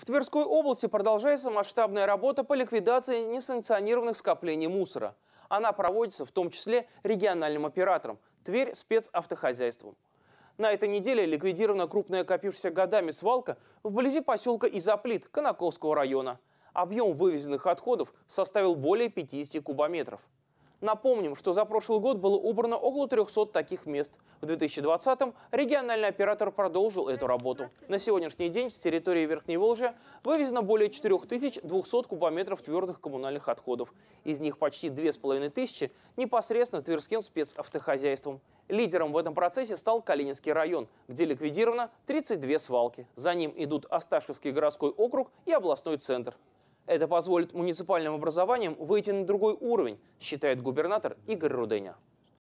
В Тверской области продолжается масштабная работа по ликвидации несанкционированных скоплений мусора. Она проводится в том числе региональным оператором Тверь спецавтохозяйством. На этой неделе ликвидирована крупная копившаяся годами свалка вблизи поселка Изоплит Конаковского района. Объем вывезенных отходов составил более 50 кубометров. Напомним, что за прошлый год было убрано около 300 таких мест. В 2020-м региональный оператор продолжил эту работу. На сегодняшний день с территории Верхней Волжи вывезено более 4200 кубометров твердых коммунальных отходов. Из них почти 2500 непосредственно тверским спецавтохозяйством. Лидером в этом процессе стал Калининский район, где ликвидировано 32 свалки. За ним идут Осташевский городской округ и областной центр. Это позволит муниципальным образованиям выйти на другой уровень, считает губернатор Игорь Руденя.